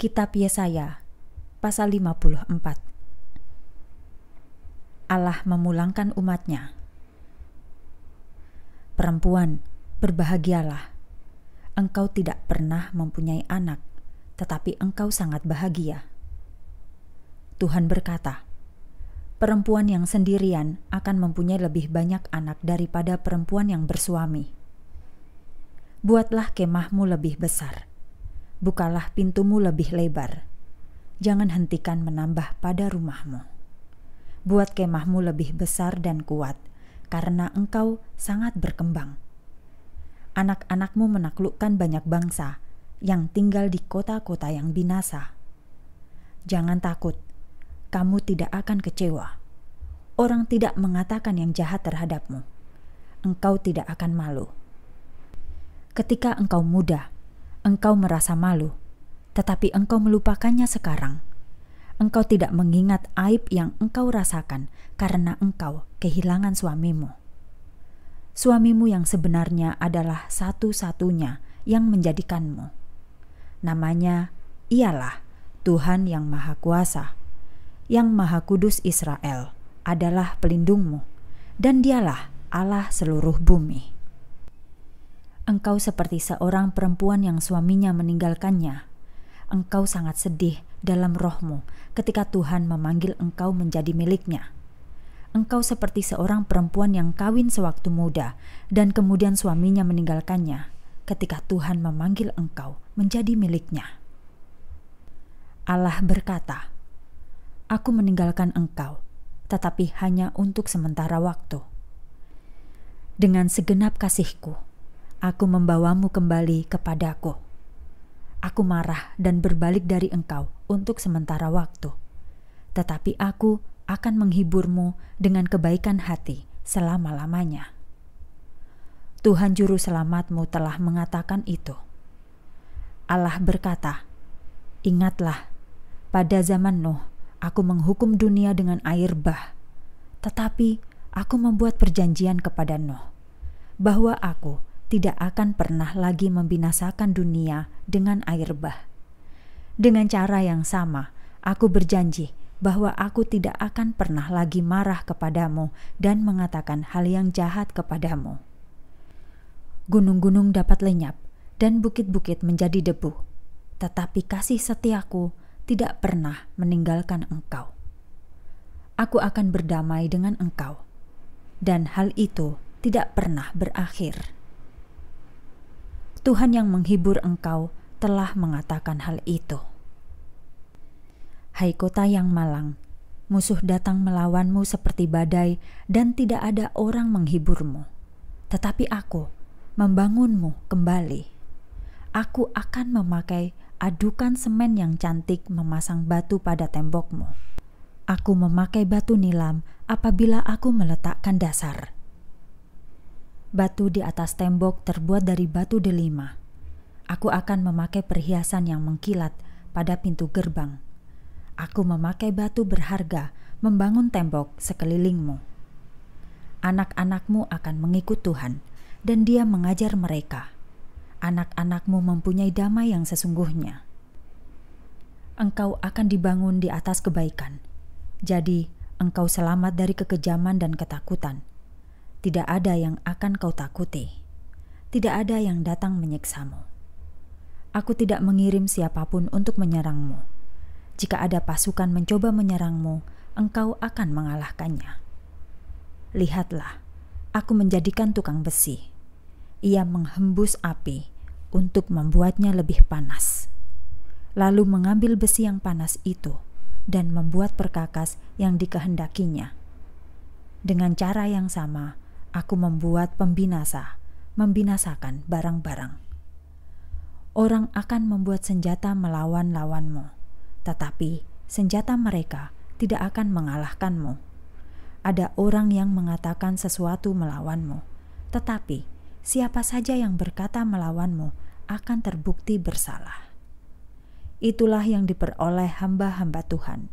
Kitab Yesaya pasal 54 Allah memulangkan umatnya Perempuan, berbahagialah Engkau tidak pernah mempunyai anak tetapi engkau sangat bahagia Tuhan berkata Perempuan yang sendirian akan mempunyai lebih banyak anak daripada perempuan yang bersuami. Buatlah kemahmu lebih besar, bukalah pintumu lebih lebar. Jangan hentikan menambah pada rumahmu. Buat kemahmu lebih besar dan kuat, karena engkau sangat berkembang. Anak-anakmu menaklukkan banyak bangsa yang tinggal di kota-kota yang binasa. Jangan takut, kamu tidak akan kecewa. Orang tidak mengatakan yang jahat terhadapmu engkau tidak akan malu. Ketika engkau muda, engkau merasa malu, tetapi engkau melupakannya sekarang. Engkau tidak mengingat aib yang engkau rasakan karena engkau kehilangan suamimu. Suamimu yang sebenarnya adalah satu-satunya yang menjadikanmu. Namanya ialah Tuhan yang Maha Kuasa, yang Maha Kudus Israel adalah pelindungmu, dan Dialah Allah seluruh bumi. Engkau seperti seorang perempuan yang suaminya meninggalkannya. Engkau sangat sedih dalam rohmu ketika Tuhan memanggil engkau menjadi miliknya. Engkau seperti seorang perempuan yang kawin sewaktu muda dan kemudian suaminya meninggalkannya ketika Tuhan memanggil engkau menjadi miliknya. Allah berkata, Aku meninggalkan engkau, tetapi hanya untuk sementara waktu. Dengan segenap kasihku, aku membawamu kembali kepadaku. Aku marah dan berbalik dari engkau untuk sementara waktu, tetapi aku akan menghiburmu dengan kebaikan hati selama-lamanya. Tuhan Juru Selamatmu telah mengatakan itu. Allah berkata, Ingatlah, pada zaman Nuh, aku menghukum dunia dengan air bah. Tetapi, aku membuat perjanjian kepada Nuh, bahwa aku tidak akan pernah lagi membinasakan dunia dengan air bah. Dengan cara yang sama, aku berjanji bahwa aku tidak akan pernah lagi marah kepadamu dan mengatakan hal yang jahat kepadamu. Gunung-gunung dapat lenyap dan bukit-bukit menjadi debu, tetapi kasih setiaku tidak pernah meninggalkan engkau. Aku akan berdamai dengan engkau, dan hal itu tidak pernah berakhir. Tuhan yang menghibur engkau telah mengatakan hal itu. Hai kota yang malang, musuh datang melawanmu seperti badai dan tidak ada orang menghiburmu. Tetapi aku membangunmu kembali. Aku akan memakai adukan semen yang cantik memasang batu pada tembokmu. Aku memakai batu nilam apabila aku meletakkan dasar Batu di atas tembok terbuat dari batu delima. Aku akan memakai perhiasan yang mengkilat pada pintu gerbang. Aku memakai batu berharga membangun tembok sekelilingmu. Anak-anakmu akan mengikut Tuhan, dan Dia mengajar mereka. Anak-anakmu mempunyai damai yang sesungguhnya. Engkau akan dibangun di atas kebaikan, jadi engkau selamat dari kekejaman dan ketakutan tidak ada yang akan kau takuti. Tidak ada yang datang menyiksamu. Aku tidak mengirim siapapun untuk menyerangmu. Jika ada pasukan mencoba menyerangmu, engkau akan mengalahkannya. Lihatlah, aku menjadikan tukang besi. Ia menghembus api untuk membuatnya lebih panas. Lalu mengambil besi yang panas itu dan membuat perkakas yang dikehendakinya. Dengan cara yang sama, aku membuat pembinasa, membinasakan barang-barang. Orang akan membuat senjata melawan lawanmu, tetapi senjata mereka tidak akan mengalahkanmu. Ada orang yang mengatakan sesuatu melawanmu, tetapi siapa saja yang berkata melawanmu akan terbukti bersalah. Itulah yang diperoleh hamba-hamba Tuhan.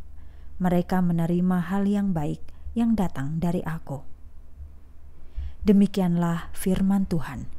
Mereka menerima hal yang baik yang datang dari Aku Demikianlah firman Tuhan.